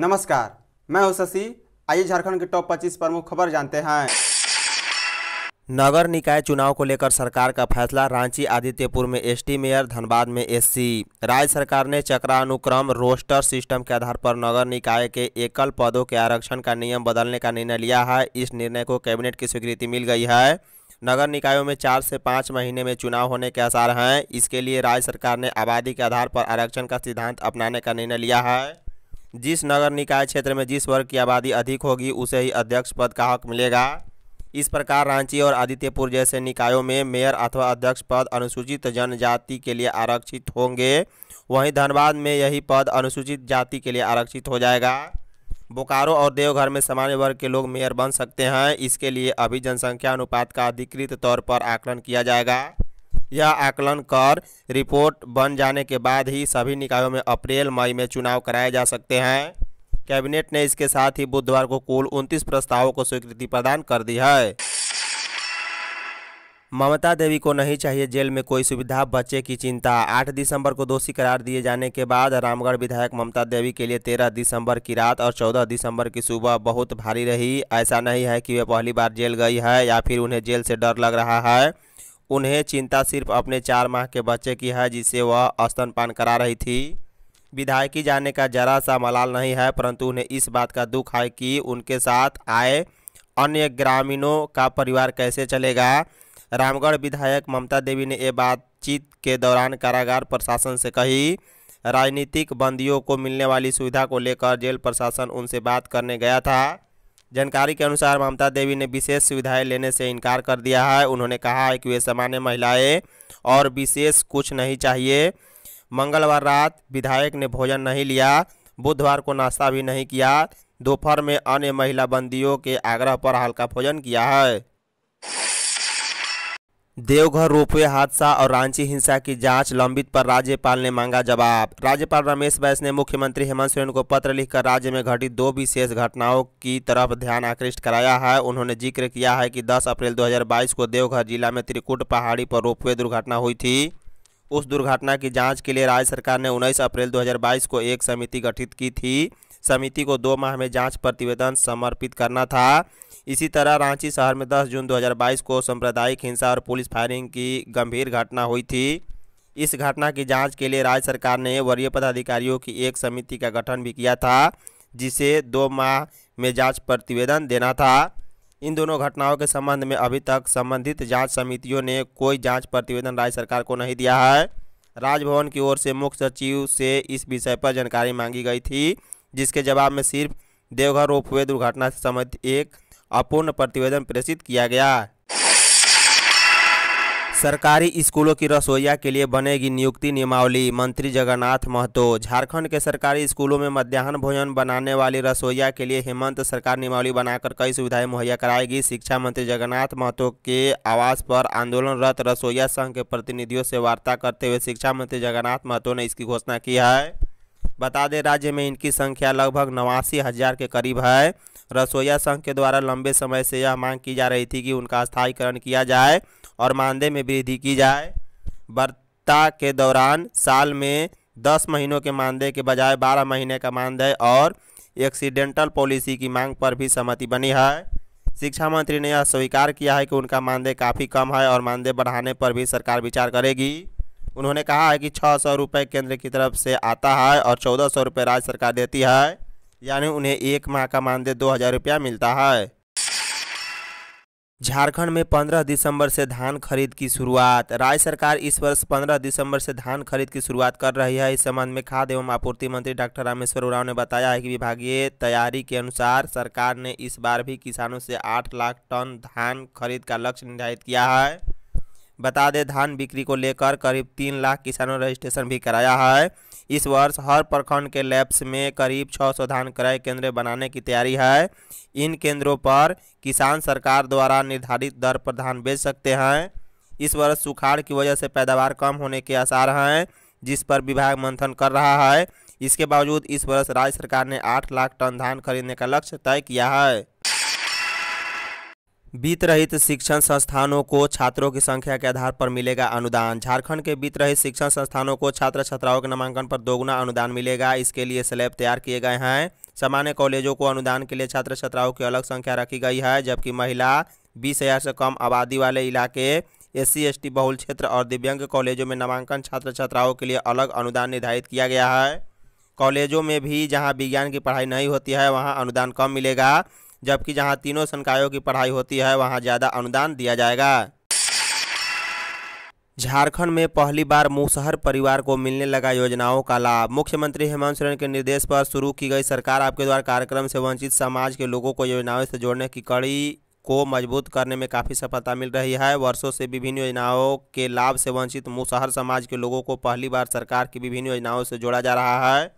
नमस्कार मैं हूं शशि आइए झारखंड के टॉप 25 प्रमुख खबर जानते हैं नगर निकाय चुनाव को लेकर सरकार का फैसला रांची आदित्यपुर में एसटी मेयर धनबाद में एससी राज्य सरकार ने चक्रानुक्रम रोस्टर सिस्टम के आधार पर नगर निकाय के एकल पदों के आरक्षण का नियम बदलने का निर्णय लिया है इस निर्णय को कैबिनेट की स्वीकृति मिल गई है नगर निकायों में चार से पाँच महीने में चुनाव होने के आसार हैं इसके लिए राज्य सरकार ने आबादी के आधार पर आरक्षण का सिद्धांत अपनाने का निर्णय लिया है जिस नगर निकाय क्षेत्र में जिस वर्ग की आबादी अधिक होगी उसे ही अध्यक्ष पद का हक मिलेगा इस प्रकार रांची और आदित्यपुर जैसे निकायों में मेयर अथवा अध्यक्ष पद अनुसूचित जनजाति के लिए आरक्षित होंगे वहीं धनबाद में यही पद अनुसूचित जाति के लिए आरक्षित हो जाएगा बोकारो और देवघर में सामान्य वर्ग के लोग मेयर बन सकते हैं इसके लिए अभी जनसंख्या अनुपात का अधिकृत तौर पर आकलन किया जाएगा यह आकलन कर रिपोर्ट बन जाने के बाद ही सभी निकायों में अप्रैल मई में चुनाव कराए जा सकते हैं कैबिनेट ने इसके साथ ही बुधवार को कुल उनतीस प्रस्तावों को स्वीकृति प्रदान कर दी है ममता देवी को नहीं चाहिए जेल में कोई सुविधा बच्चे की चिंता 8 दिसंबर को दोषी करार दिए जाने के बाद रामगढ़ विधायक ममता देवी के लिए 13 दिसंबर की रात और 14 दिसंबर की सुबह बहुत भारी रही ऐसा नहीं है कि वे पहली बार जेल गई है या फिर उन्हें जेल से डर लग रहा है उन्हें चिंता सिर्फ अपने चार माह के बच्चे की है जिसे वह स्तनपान करा रही थी विधायकी जाने का जरा सा मलाल नहीं है परंतु उन्हें इस बात का दुख है कि उनके साथ आए अन्य ग्रामीणों का परिवार कैसे चलेगा रामगढ़ विधायक ममता देवी ने ये बातचीत के दौरान कारागार प्रशासन से कही राजनीतिक बंदियों को मिलने वाली सुविधा को लेकर जेल प्रशासन उनसे बात करने गया था जानकारी के अनुसार ममता देवी ने विशेष सुविधाएं लेने से इनकार कर दिया है उन्होंने कहा है कि वे सामान्य महिलाएं और विशेष कुछ नहीं चाहिए मंगलवार रात विधायक ने भोजन नहीं लिया बुधवार को नाश्ता भी नहीं किया दोपहर में अन्य महिला बंदियों के आग्रह पर हल्का भोजन किया है देवघर रोपवे हादसा और रांची हिंसा की जांच लंबित पर राज्यपाल ने मांगा जवाब राज्यपाल रमेश बैस ने मुख्यमंत्री हेमंत सोरेन को पत्र लिखकर राज्य में घटित दो विशेष घटनाओं की तरफ ध्यान आकृष्ट कराया है उन्होंने जिक्र किया है कि 10 अप्रैल 2022 को देवघर जिला में त्रिकुट पहाड़ी पर रोपवे दुर्घटना हुई थी उस दुर्घटना की जांच के लिए राज्य सरकार ने 19 अप्रैल 2022 को एक समिति गठित की थी समिति को दो माह में जांच प्रतिवेदन समर्पित करना था इसी तरह रांची शहर में 10 जून 2022 को सांप्रदायिक हिंसा और पुलिस फायरिंग की गंभीर घटना हुई थी इस घटना की जांच के लिए राज्य सरकार ने वरीय पदाधिकारियों की एक समिति का गठन भी किया था जिसे दो माह में जाँच प्रतिवेदन देना था इन दोनों घटनाओं के संबंध में अभी तक संबंधित जांच समितियों ने कोई जांच प्रतिवेदन राज्य सरकार को नहीं दिया है राजभवन की ओर से मुख्य सचिव से इस विषय पर जानकारी मांगी गई थी जिसके जवाब में सिर्फ देवघर रोपवे दुर्घटना से संबंधित एक अपूर्ण प्रतिवेदन प्रेषित किया गया सरकारी स्कूलों की रसोईया के लिए बनेगी नियुक्ति नियमावली मंत्री जगन्नाथ महतो झारखंड के सरकारी स्कूलों में मध्याह्न भोजन बनाने वाली रसोईया के लिए हेमंत सरकार नियमावली बनाकर कई सुविधाएं मुहैया कराएगी शिक्षा मंत्री जगन्नाथ महतो के आवास पर आंदोलनरत रसोईया संघ के प्रतिनिधियों से वार्ता करते हुए शिक्षा मंत्री जगन्नाथ महतो ने इसकी घोषणा की है बता दें राज्य में इनकी संख्या लगभग नवासी हज़ार के करीब है रसोईया संघ के द्वारा लंबे समय से यह मांग की जा रही थी कि उनका स्थायीकरण किया जाए और मानदेय में वृद्धि की जाए वर्ता के दौरान साल में दस महीनों के मानदेय के बजाय बारह महीने का मानदेय और एक्सीडेंटल पॉलिसी की मांग पर भी सहमति बनी है शिक्षा मंत्री ने यह स्वीकार किया है कि उनका मानदेय काफ़ी कम है और मानदेय बढ़ाने पर भी सरकार विचार करेगी उन्होंने कहा है कि छः सौ रुपये केंद्र की तरफ से आता है और चौदह सौ रुपये राज्य सरकार देती है यानी उन्हें एक माह का मानदेय दो हज़ार रुपया मिलता है झारखंड में 15 दिसंबर से धान खरीद की शुरुआत राज्य सरकार इस वर्ष 15 दिसंबर से धान खरीद की शुरुआत कर रही है इस संबंध में खाद्य एवं आपूर्ति मंत्री डॉक्टर रामेश्वर उराव ने बताया है कि विभागीय तैयारी के अनुसार सरकार ने इस बार भी किसानों से 8 लाख टन धान खरीद का लक्ष्य निर्धारित किया है बता दें धान बिक्री को लेकर करीब तीन लाख किसानों रजिस्ट्रेशन भी कराया है इस वर्ष हर प्रखंड के लैब्स में करीब छः सौ धान क्रय केंद्र बनाने की तैयारी है इन केंद्रों पर किसान सरकार द्वारा निर्धारित दर पर धान बेच सकते हैं इस वर्ष सुखाड़ की वजह से पैदावार कम होने के आसार हैं जिस पर विभाग मंथन कर रहा है इसके बावजूद इस वर्ष राज्य सरकार ने आठ लाख टन धान खरीदने का लक्ष्य तय किया है वित्त रहित शिक्षण संस्थानों को छात्रों की संख्या के आधार पर मिलेगा अनुदान झारखंड के वित्त रहित शिक्षण संस्थानों को छात्र छात्राओं के नामांकन पर दोगुना अनुदान मिलेगा इसके लिए स्लैब तैयार किए गए हैं सामान्य कॉलेजों को अनुदान के लिए छात्र छात्राओं की अलग संख्या रखी गई है जबकि महिला बीस हज़ार से कम आबादी वाले इलाके एस सी बहुल क्षेत्र और दिव्यांग कॉलेजों में नामांकन छात्र छात्राओं के लिए अलग अनुदान निर्धारित किया गया है कॉलेजों में भी जहाँ विज्ञान की पढ़ाई नहीं होती है वहाँ अनुदान कम मिलेगा जबकि जहां तीनों संकायों की पढ़ाई होती है वहां ज़्यादा अनुदान दिया जाएगा झारखंड में पहली बार मुसहर परिवार को मिलने लगा योजनाओं का लाभ मुख्यमंत्री हेमंत सोरेन के निर्देश पर शुरू की गई सरकार आपके द्वारा कार्यक्रम से वंचित समाज के लोगों को योजनाओं से जोड़ने की कड़ी को मजबूत करने में काफ़ी सफलता मिल रही है वर्षों से विभिन्न योजनाओं के लाभ से वंचित मुसहर समाज के लोगों को पहली बार सरकार की विभिन्न योजनाओं से जोड़ा जा रहा है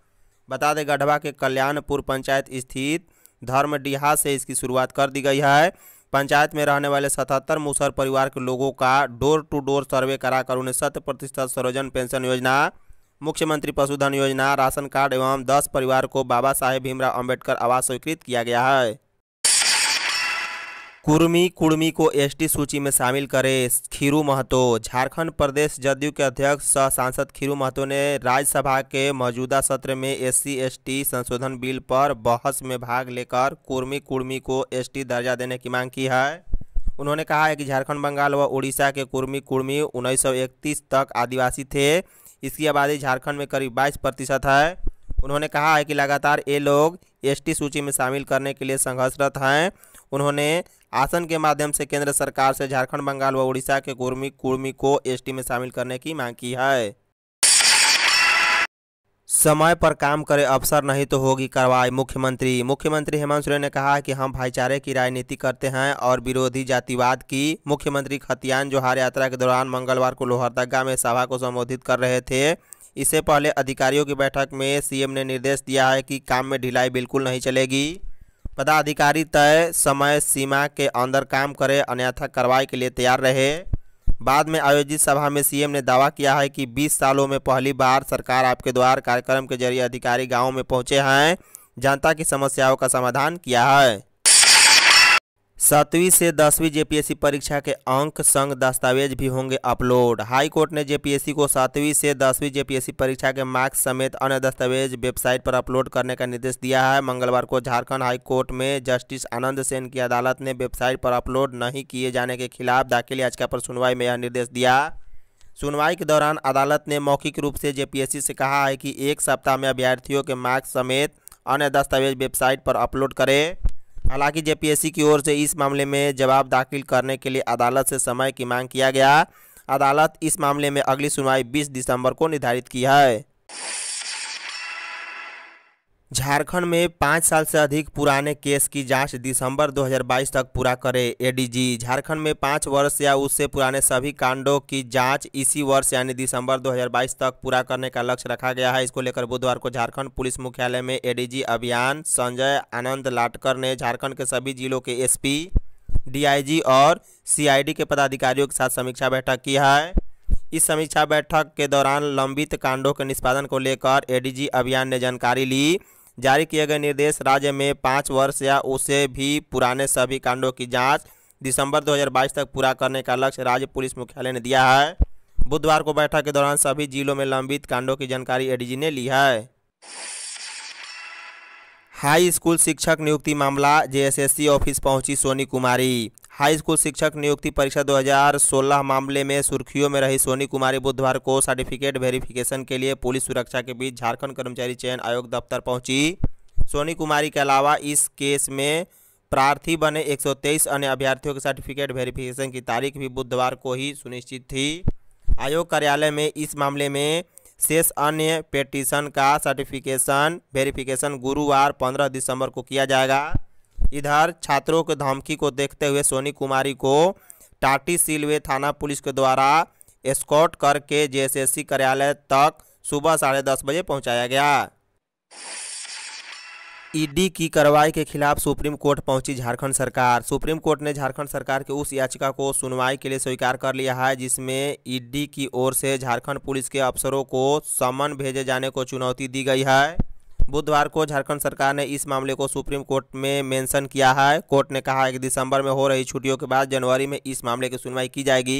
बता दें गढ़वा के कल्याणपुर पंचायत स्थित धर्म डिहा से इसकी शुरुआत कर दी गई है पंचायत में रहने वाले सतहत्तर मूसर परिवार के लोगों का डोर टू डोर सर्वे कराकर उन्हें शत प्रतिशत सरोजन पेंशन योजना मुख्यमंत्री पशुधन योजना राशन कार्ड एवं दस परिवार को बाबा साहेब भीमराव अम्बेडकर आवास स्वीकृत किया गया है कुर्मी कुर्मी को एसटी सूची में शामिल करे खीरू महतो झारखंड प्रदेश जदयू के अध्यक्ष सह सांसद खीरू महतो ने राज्यसभा के मौजूदा सत्र में एससी एसटी संशोधन बिल पर बहस में भाग लेकर कुर्मी कुर्मी को एसटी दर्जा देने की मांग की है उन्होंने कहा है कि झारखंड बंगाल व उड़ीसा के कुर्मी कुर्मी उन्नीस तक आदिवासी थे इसकी आबादी झारखंड में करीब बाईस प्रतिशत है उन्होंने कहा है कि लगातार ये लोग एसटी सूची में शामिल करने के लिए संघर्षरत हैं उन्होंने आसन के माध्यम से केंद्र सरकार से झारखंड बंगाल व उड़ीसा के कुर्मी कुर्मी को एस में शामिल करने की मांग की है समय पर काम करे अवसर नहीं तो होगी कार्रवाई मुख्यमंत्री मुख्यमंत्री हेमंत सोरेन ने कहा है कि हम भाईचारे की राजनीति करते हैं और विरोधी जातिवाद की मुख्यमंत्री खतियान जोहार यात्रा के दौरान मंगलवार को लोहरदगा में सभा को संबोधित कर रहे थे इससे पहले अधिकारियों की बैठक में सीएम ने निर्देश दिया है कि काम में ढिलाई बिल्कुल नहीं चलेगी पदाधिकारी तय समय सीमा के अंदर काम करे अन्यथा कार्रवाई के लिए तैयार रहे बाद में आयोजित सभा में सीएम ने दावा किया है कि 20 सालों में पहली बार सरकार आपके द्वार कार्यक्रम के जरिए अधिकारी गांवों में पहुंचे हैं जनता की समस्याओं का समाधान किया है सातवीं से दसवीं जेपीएससी परीक्षा के अंक संग दस्तावेज भी होंगे अपलोड हाई कोर्ट ने जेपीएससी को सातवीं से दसवीं जेपीएससी परीक्षा के मार्क्स समेत अन्य दस्तावेज वेबसाइट पर अपलोड करने का निर्देश दिया है मंगलवार को झारखंड हाई कोर्ट में जस्टिस आनंद सेन की अदालत ने वेबसाइट पर अपलोड नहीं किए जाने के खिलाफ दाखिल याचिका पर सुनवाई में यह निर्देश दिया सुनवाई के दौरान अदालत ने मौखिक रूप से जेपीएससी से कहा है कि एक सप्ताह में अभ्यर्थियों के मार्क्स समेत अन्य दस्तावेज वेबसाइट पर अपलोड करें हालांकि जेपीएससी की ओर से इस मामले में जवाब दाखिल करने के लिए अदालत से समय की मांग किया गया अदालत इस मामले में अगली सुनवाई 20 दिसंबर को निर्धारित की है झारखंड में पाँच साल से अधिक पुराने केस की जांच दिसंबर 2022 तक पूरा करे एडीजी झारखंड में पाँच वर्ष या उससे पुराने सभी कांडों की जांच इसी वर्ष यानी दिसंबर 2022 तक पूरा करने का लक्ष्य रखा गया है इसको लेकर बुधवार को झारखंड पुलिस मुख्यालय में एडीजी अभियान संजय आनंद लाटकर ने झारखंड के सभी जिलों के एस पी और सी के पदाधिकारियों के साथ समीक्षा बैठक की है इस समीक्षा बैठक के दौरान लंबित कांडों के निष्पादन को लेकर एडीजी अभियान ने जानकारी ली जारी किए गए निर्देश राज्य में पाँच वर्ष या उससे भी पुराने सभी कांडों की जाँच दिसंबर 2022 तक पूरा करने का लक्ष्य राज्य पुलिस मुख्यालय ने दिया है बुधवार को बैठक के दौरान सभी जिलों में लंबित कांडों की जानकारी एडीजी ने ली है हाई स्कूल शिक्षक नियुक्ति मामला जेएसएससी ऑफिस पहुंची सोनी कुमारी हाई स्कूल शिक्षक नियुक्ति परीक्षा 2016 मामले में सुर्खियों में रही सोनी कुमारी बुधवार को सर्टिफिकेट वेरिफिकेशन के लिए पुलिस सुरक्षा के बीच झारखंड कर्मचारी चयन आयोग दफ्तर पहुंची सोनी कुमारी के अलावा इस केस में प्रार्थी बने 123 अन्य अभ्यर्थियों के सर्टिफिकेट वेरिफिकेशन की तारीख भी बुधवार को ही सुनिश्चित थी आयोग कार्यालय में इस मामले में शेष अन्य पेटिशन का सर्टिफिकेशन वेरिफिकेशन गुरुवार पंद्रह दिसंबर को किया जाएगा इधर छात्रों के धमकी को देखते हुए सोनी कुमारी को टाटी सिलवे थाना पुलिस के द्वारा एस्कॉट करके जेएसएससी कार्यालय तक सुबह साढ़े दस बजे पहुंचाया गया ईडी की कार्रवाई के खिलाफ सुप्रीम कोर्ट पहुंची झारखंड सरकार सुप्रीम कोर्ट ने झारखंड सरकार के उस याचिका को सुनवाई के लिए स्वीकार कर लिया है जिसमें ईडी की ओर से झारखंड पुलिस के अफसरों को समन भेजे जाने को चुनौती दी गई है बुधवार को झारखंड सरकार ने इस मामले को सुप्रीम कोर्ट में मेंशन किया है कोर्ट ने कहा है कि दिसंबर में हो रही छुट्टियों के बाद जनवरी में इस मामले की सुनवाई की जाएगी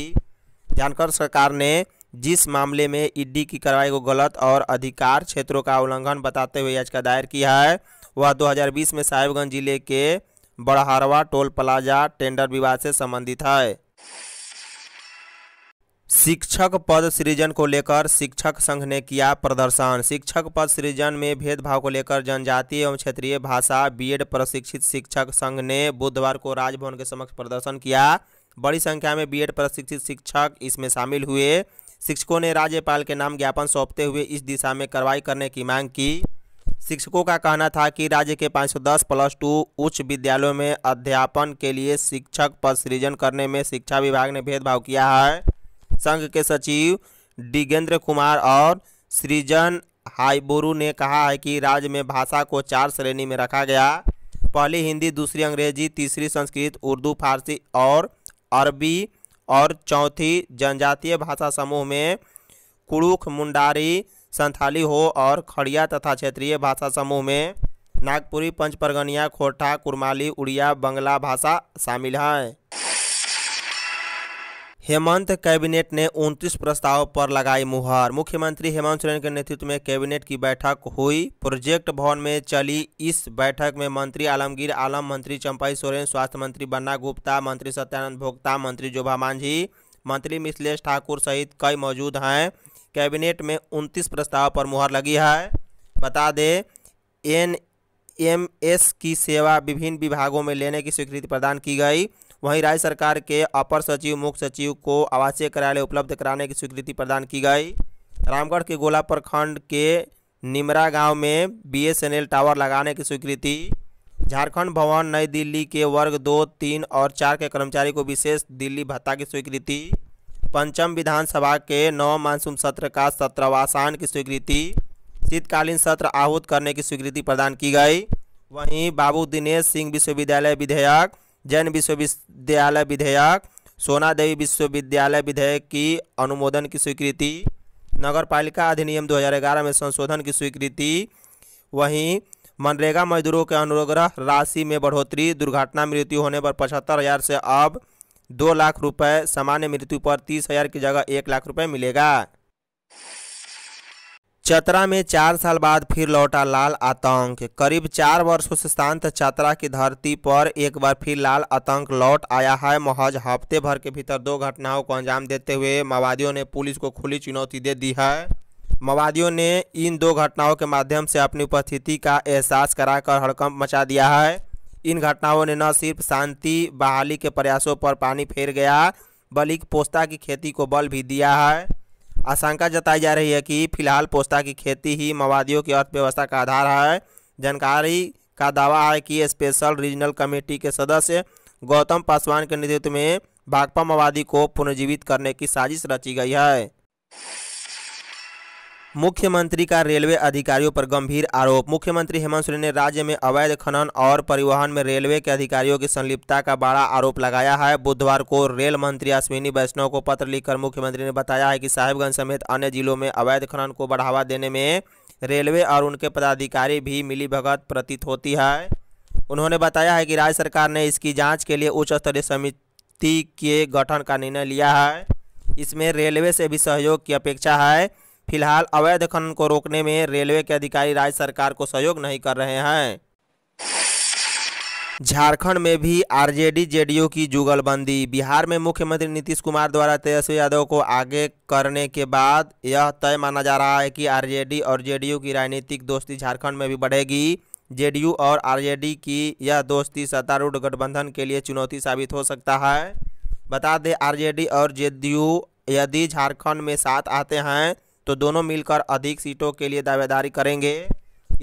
झारखंड सरकार ने जिस मामले में ईडी की कार्रवाई को गलत और अधिकार क्षेत्रों का उल्लंघन बताते हुए याचिका दायर की है वह दो में साहिबगंज जिले के बड़हरवा टोल प्लाजा टेंडर विवाद से संबंधित है शिक्षक पद सृजन को लेकर शिक्षक संघ ने किया प्रदर्शन शिक्षक पद सृजन में भेदभाव को लेकर जनजातीय एवं क्षेत्रीय भाषा बीएड प्रशिक्षित शिक्षक संघ ने बुधवार को राजभवन के समक्ष प्रदर्शन किया बड़ी संख्या में बीएड प्रशिक्षित शिक्षक इसमें शामिल हुए शिक्षकों ने राज्यपाल के नाम ज्ञापन सौंपते हुए इस दिशा में कार्रवाई करने की मांग की शिक्षकों का कहना था कि राज्य के 510 प्लस टू उच्च विद्यालयों में अध्यापन के लिए शिक्षक पद सृजन करने में शिक्षा विभाग ने भेदभाव किया है संघ के सचिव डिगेंद्र कुमार और सृजन हाईबोरू ने कहा है कि राज्य में भाषा को चार श्रेणी में रखा गया पहली हिंदी दूसरी अंग्रेजी तीसरी संस्कृत उर्दू फारसी और अरबी और चौथी जनजातीय भाषा समूह में कुड़ूख मुंडारी संथाली हो और खड़िया तथा क्षेत्रीय भाषा समूह में नागपुरी पंचपरगनिया खोटा कुरमाली उड़िया बंगला भाषा शामिल हैं हेमंत कैबिनेट ने 29 प्रस्ताव पर लगाई मुहर मुख्यमंत्री हेमंत सोरेन के नेतृत्व में कैबिनेट की बैठक हुई प्रोजेक्ट भवन में चली इस बैठक में मंत्री आलमगीर आलम मंत्री चंपाई सोरेन स्वास्थ्य मंत्री बन्ना गुप्ता मंत्री सत्यानंद भोक्ता मंत्री जोभा मांझी मंत्री मिथिलेश ठाकुर सहित कई मौजूद हैं कैबिनेट में उनतीस प्रस्ताव पर मुहर लगी है बता दें एन एम एस की सेवा विभिन्न विभागों में लेने की स्वीकृति प्रदान की गई वहीं राज्य सरकार के अपर सचिव मुख्य सचिव को आवासीय कार्यालय उपलब्ध कराने की स्वीकृति प्रदान की गई रामगढ़ के गोला प्रखंड के निमरा गांव में बीएसएनएल टावर लगाने की स्वीकृति झारखंड भवन नई दिल्ली के वर्ग दो तीन और चार के कर्मचारी को विशेष दिल्ली भत्ता की स्वीकृति पंचम विधानसभा के नौ मानसून सत्र का सत्रवासान की स्वीकृति शीतकालीन सत्र आहूत करने की स्वीकृति प्रदान की गई वहीं बाबू दिनेश सिंह विश्वविद्यालय विधेयक जैन विश्वविद्यालय विधेयक सोना देवी विश्वविद्यालय विधेयक की अनुमोदन की स्वीकृति नगर पालिका अधिनियम 2011 में संशोधन की स्वीकृति वहीं मनरेगा मजदूरों के अनुग्रह राशि में बढ़ोतरी दुर्घटना मृत्यु होने पर पचहत्तर हज़ार से अब दो लाख रुपए सामान्य मृत्यु पर तीस हज़ार की जगह एक लाख रुपए मिलेगा चतरा में चार साल बाद फिर लौटा लाल आतंक करीब चार वर्षों से शांत चतरा की धरती पर एक बार फिर लाल आतंक लौट आया है महज हफ्ते भर के भीतर दो घटनाओं को अंजाम देते हुए माओवादियों ने पुलिस को खुली चुनौती दे दी है माओवादियों ने इन दो घटनाओं के माध्यम से अपनी उपस्थिति का एहसास कराकर हड़कंप मचा दिया है इन घटनाओं ने न सिर्फ शांति बहाली के प्रयासों पर पानी फेर गया बल्कि पोस्ता की खेती को बल भी दिया है आशंका जताई जा रही है कि फिलहाल पोस्ता की खेती ही मवादियों की अर्थव्यवस्था का आधार है जानकारी का दावा है कि स्पेशल रीजनल कमेटी के सदस्य गौतम पासवान के नेतृत्व में भाकपा मवादी को पुनर्जीवित करने की साजिश रची गई है मुख्यमंत्री का रेलवे अधिकारियों पर गंभीर आरोप मुख्यमंत्री हेमंत सोरेन ने राज्य में अवैध खनन और परिवहन में रेलवे के अधिकारियों की संलिप्तता का बड़ा आरोप लगाया है बुधवार को रेल मंत्री अश्विनी वैष्णव को पत्र लिखकर मुख्यमंत्री ने बताया है कि साहिबगंज समेत अन्य जिलों में अवैध खनन को बढ़ावा देने में रेलवे और उनके पदाधिकारी भी मिली प्रतीत होती है उन्होंने बताया है कि राज्य सरकार ने इसकी जाँच के लिए उच्च स्तरीय समिति के गठन का निर्णय लिया है इसमें रेलवे से भी सहयोग की अपेक्षा है फिलहाल अवैध खनन को रोकने में रेलवे के अधिकारी राज्य सरकार को सहयोग नहीं कर रहे हैं झारखंड में भी आरजेडी जेडीयू की जुगलबंदी बिहार में मुख्यमंत्री नीतीश कुमार द्वारा तेजस्वी यादव को आगे करने के बाद यह तय माना जा रहा है कि आरजेडी और जेडीयू की राजनीतिक दोस्ती झारखंड में भी बढ़ेगी जेडीयू और आरजेडी की यह दोस्ती सत्तारूढ़ गठबंधन के लिए चुनौती साबित हो सकता है बता दें आर और जे यदि झारखंड में साथ आते हैं तो दोनों मिलकर अधिक सीटों के लिए दावेदारी करेंगे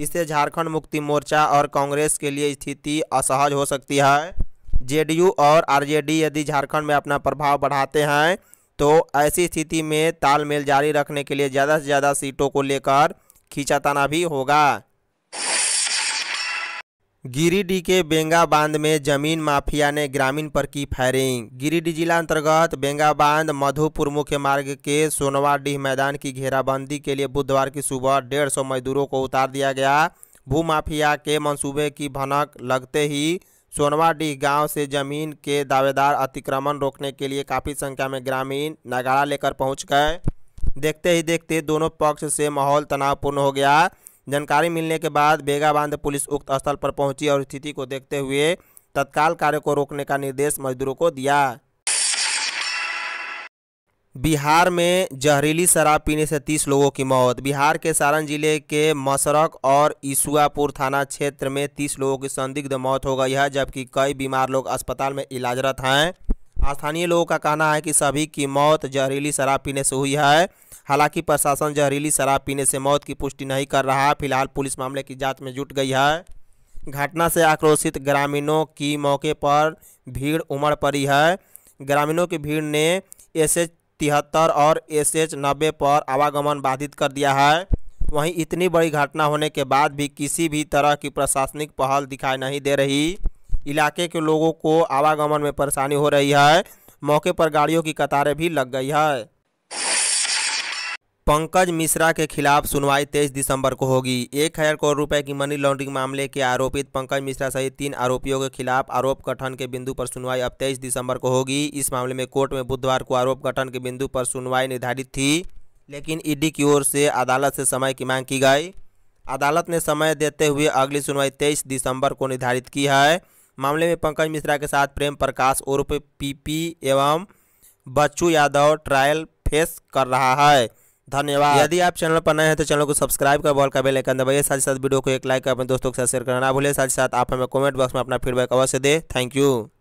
इससे झारखंड मुक्ति मोर्चा और कांग्रेस के लिए स्थिति असहज हो सकती है जेडीयू और आरजेडी यदि झारखंड में अपना प्रभाव बढ़ाते हैं तो ऐसी स्थिति में तालमेल जारी रखने के लिए ज़्यादा से ज़्यादा सीटों को लेकर खींचाताना भी होगा गिरिडीह के बेंगा बांध में जमीन माफिया ने ग्रामीण पर की फायरिंग गिरिडीह जिला अंतर्गत बेंगा बांध मधुपुर मुख्य मार्ग के सोनवाडीह मैदान की घेराबंदी के लिए बुधवार की सुबह डेढ़ सौ मजदूरों को उतार दिया गया भूमाफिया के मंसूबे की भनक लगते ही सोनवाडीह गांव से जमीन के दावेदार अतिक्रमण रोकने के लिए काफ़ी संख्या में ग्रामीण नगाड़ा लेकर पहुँच गए देखते ही देखते दोनों पक्ष से माहौल तनावपूर्ण हो गया जानकारी मिलने के बाद बेगा बांध पुलिस उक्त स्थल पर पहुंची और स्थिति को देखते हुए तत्काल कार्य को रोकने का निर्देश मजदूरों को दिया बिहार में जहरीली शराब पीने से 30 लोगों की मौत बिहार के सारण जिले के मसरक और ईसुआपुर थाना क्षेत्र में 30 लोगों की संदिग्ध मौत हो गई है जबकि कई बीमार लोग अस्पताल में इलाजरत हैं स्थानीय लोगों का कहना है कि सभी की मौत जहरीली शराब पीने से हुई है हालांकि प्रशासन जहरीली शराब पीने से मौत की पुष्टि नहीं कर रहा फिलहाल पुलिस मामले की जांच में जुट गई है घटना से आक्रोशित ग्रामीणों की मौके पर भीड़ उमड़ पड़ी है ग्रामीणों की भीड़ ने एस एच तिहत्तर और एस एच नब्बे पर आवागमन बाधित कर दिया है वहीं इतनी बड़ी घटना होने के बाद भी किसी भी तरह की प्रशासनिक पहल दिखाई नहीं दे रही इलाके के लोगों को आवागमन में परेशानी हो रही है मौके पर गाड़ियों की कतारें भी लग गई है पंकज मिश्रा के खिलाफ सुनवाई तेईस दिसंबर को होगी एक हजार करोड़ रुपए की मनी लॉन्ड्रिंग मामले के आरोपित पंकज मिश्रा सहित तीन आरोपियों के खिलाफ आरोप गठन के बिंदु पर सुनवाई अब तेईस दिसंबर को होगी इस मामले में कोर्ट में बुधवार को आरोप गठन के बिंदु पर सुनवाई निर्धारित थी लेकिन ईडी की ओर से अदालत से समय की मांग की गई अदालत ने समय देते हुए अगली सुनवाई तेईस दिसंबर को निर्धारित की है मामले में पंकज मिश्रा के साथ प्रेम प्रकाश उर्फ पीपी एवं बच्चू यादव ट्रायल फेस कर रहा है धन्यवाद यदि आप चैनल पर नए हैं तो चैनल को सब्सक्राइब कर बॉल का बेल आइकन दबाइए साथ ही साथ वीडियो को एक लाइक कर अपने दोस्तों के साथ शेयर करना ना भूलिए साथ ही साथ आप हमें कमेंट बॉक्स में अपना फीडबैक अवश्य दें थैंक यू